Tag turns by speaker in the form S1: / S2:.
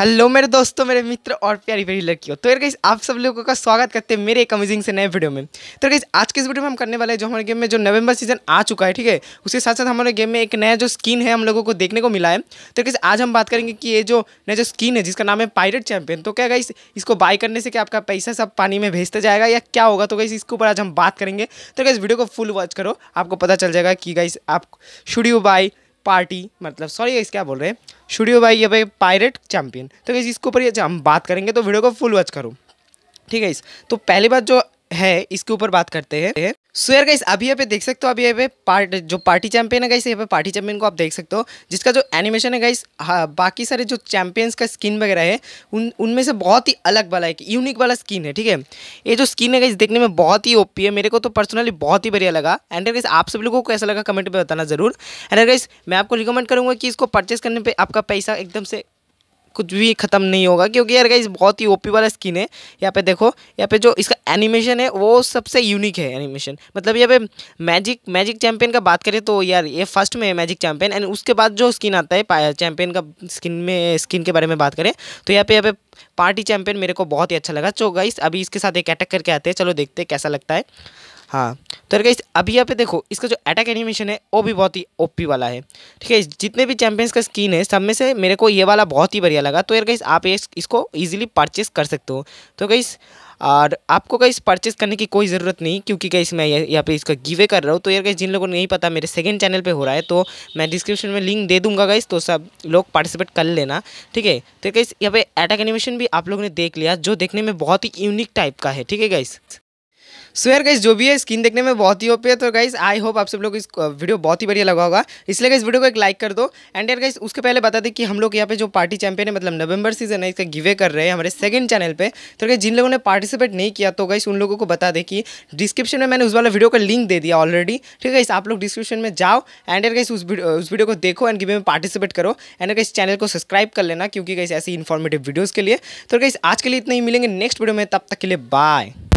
S1: hello मेरे दोस्तों मेरे मित्र और प्यारी प्यारी लड़कियों तो यार गाइस आप सब लोगों का स्वागत करते हैं मेरे एक अमेजिंग से नए वीडियो में तो गाइस आज के इस वीडियो में हम करने वाले हैं जो हमारे गेम में जो नवंबर सीजन आ चुका है ठीक है उसके साथ साथ हमारे गेम में एक नया जो स्किन है हम लोगों को देखने को मिला है तो गाइस आज हम बात करेंगे कि ये जो नया जो स्किन है जिसका नाम है पायरेट चैंपियन तो क्या गई इसको बाय करने से क्या आपका पैसा सब पानी में भेजता जाएगा या क्या होगा तो गई इसके ऊपर आज हम बात करेंगे तो इस वीडियो को फुल वॉच करो आपको पता चल जाएगा कि गाइस आप शुड यू बाई पार्टी मतलब सॉरी गाइस क्या बोल रहे हैं स्टूडियो भाई ये पायरेट चैंपियन तो गाइस इसके ऊपर हम बात करेंगे तो वीडियो को फुल वॉच करो ठीक है इस तो पहली बात जो है इसके ऊपर बात करते हैं सो यार गाइस अभी यहाँ पे देख सकते हो अभी यहाँ पे पार्ट जो पार्टी चैंपियन है गाइस यहाँ पे पार्टी चैंपियन को आप देख सकते हो जिसका जो एनिमेशन है गाइस हाँ, बाकी सारे जो चैंपियंस का स्किन वगैरह है उन उनमें से बहुत ही अलग वाला है यूनिक वाला स्किन है ठीक है ये जो स्किन है गाइस देखने में बहुत ही ओपी है मेरे को तो पर्सनली बहुत ही बढ़िया लगा एंड गाइस आप सब लोगों को कैसा लगा कमेंट में बताना जरूर एंड गाइस मैं आपको रिकमेंड करूँगा कि इसको परचेस करने पर आपका पैसा एकदम से कुछ भी ख़त्म नहीं होगा क्योंकि यार गाइज बहुत ही ओपी वाला स्किन है यहाँ पे देखो यहाँ पे जो इसका एनिमेशन है वो सबसे यूनिक है एनिमेशन मतलब यहाँ पे मैजिक मैजिक चैंपियन का बात करें तो यार ये फर्स्ट में है मैजिक चैंपियन एंड उसके बाद जो स्किन आता है चैंपियन का स्किन में स्किन के बारे में बात करें तो यहाँ पे यहाँ पे पार्टी चैंपियन मेरे को बहुत ही अच्छा लगा चो गाइस अभी इसके साथ एक अटैक करके आते हैं चलो देखते हैं कैसा लगता है हाँ तो अरे गाइस अभी यहाँ पे देखो इसका जो अटैक एनिमेशन है वो भी बहुत ही ओपी वाला है ठीक है जितने भी चैंपियंस का स्किन है सब में से मेरे को ये वाला बहुत ही बढ़िया लगा तो यार गाइस आप इसको ईजिली परचेस कर सकते हो तो गाइस और आपको गाइस परचेस करने की कोई ज़रूरत नहीं क्योंकि गाइस मैं यहाँ पे इसका गिवे कर रहा हूँ तो यार गाइस जिन लोगों को नहीं पता मेरे सेकंड चैनल पे हो रहा है तो मैं डिस्क्रिप्शन में लिंक दे दूंगा गाइस तो सब लोग पार्टिसिपेट कर लेना ठीक है तो गाइस यहाँ पे अटैक एनिमेशन भी आप लोगों ने देख लिया जो देखने में बहुत ही यूनिक टाइप का है ठीक है गाइस सो यार गाइस जो भी है स्किन देखने में बहुत ही ओपी है तो गाइज आई होप आप सब लोग इस वीडियो uh, बहुत ही बढ़िया लगा होगा इसलिए इस वीडियो को एक लाइक कर दो एंड यार गाइस उसके पहले बता दें कि हम लोग यहाँ पे जो पार्टी चैंपियन है मतलब नवंबर सीजन है इसका गिवे कर रहे हैं हमारे सेकंड चैनल पर तो गाइस जिन लोगों ने पार्टिसिपेट नहीं किया तो गाइस उन लोगों को बता दें कि डिस्क्रिप्शन में मैंने उस वाला वीडियो का लिंक दे दिया ऑलरेडी ठीक है आप लोग डिस्क्रिप्शन में जाओ एंड यार गाइस उस वीडियो uh, को देखो एंड गिवे में पार्टिसिपेट करो एंड गाइस चैनल को सब्सक्राइब कर लेना क्योंकि गाइस ऐसी इन्फॉर्मेटिव वीडियोज़ के लिए तो गाइज आज के लिए इतना ही मिलेंगे नेक्स्ट वीडियो में तब तक के लिए बाय